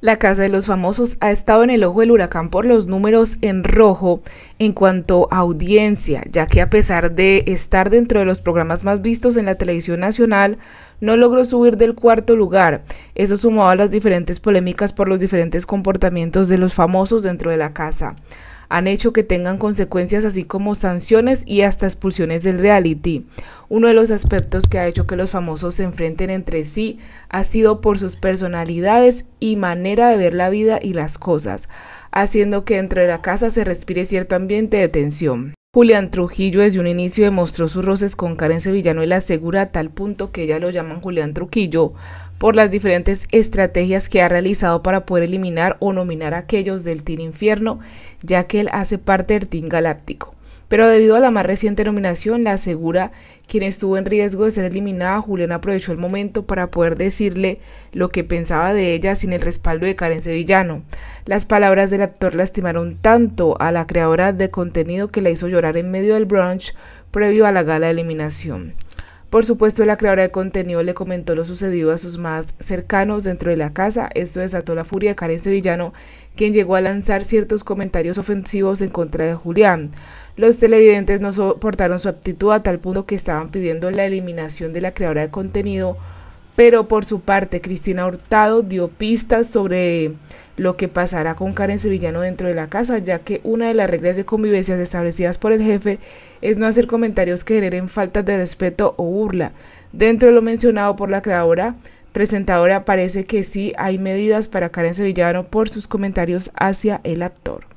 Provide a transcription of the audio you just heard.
La Casa de los Famosos ha estado en el ojo del huracán por los números en rojo en cuanto a audiencia, ya que a pesar de estar dentro de los programas más vistos en la televisión nacional, no logró subir del cuarto lugar. Eso sumado a las diferentes polémicas por los diferentes comportamientos de los famosos dentro de la casa han hecho que tengan consecuencias así como sanciones y hasta expulsiones del reality. Uno de los aspectos que ha hecho que los famosos se enfrenten entre sí ha sido por sus personalidades y manera de ver la vida y las cosas, haciendo que dentro de la casa se respire cierto ambiente de tensión. Julián Trujillo desde un inicio demostró sus roces con Karen Sevillano y la asegura a tal punto que ya lo llaman Julián Trujillo, por las diferentes estrategias que ha realizado para poder eliminar o nominar a aquellos del Team Infierno, ya que él hace parte del Team Galáctico. Pero debido a la más reciente nominación, la asegura quien estuvo en riesgo de ser eliminada, Julián aprovechó el momento para poder decirle lo que pensaba de ella sin el respaldo de Karen Sevillano. Las palabras del actor lastimaron tanto a la creadora de contenido que la hizo llorar en medio del brunch previo a la gala de eliminación. Por supuesto, la creadora de contenido le comentó lo sucedido a sus más cercanos dentro de la casa. Esto desató la furia de Karen Sevillano, quien llegó a lanzar ciertos comentarios ofensivos en contra de Julián. Los televidentes no soportaron su actitud a tal punto que estaban pidiendo la eliminación de la creadora de contenido, pero por su parte, Cristina Hurtado dio pistas sobre lo que pasará con Karen Sevillano dentro de la casa, ya que una de las reglas de convivencias establecidas por el jefe es no hacer comentarios que generen faltas de respeto o burla. Dentro de lo mencionado por la creadora, presentadora, parece que sí hay medidas para Karen Sevillano por sus comentarios hacia el actor.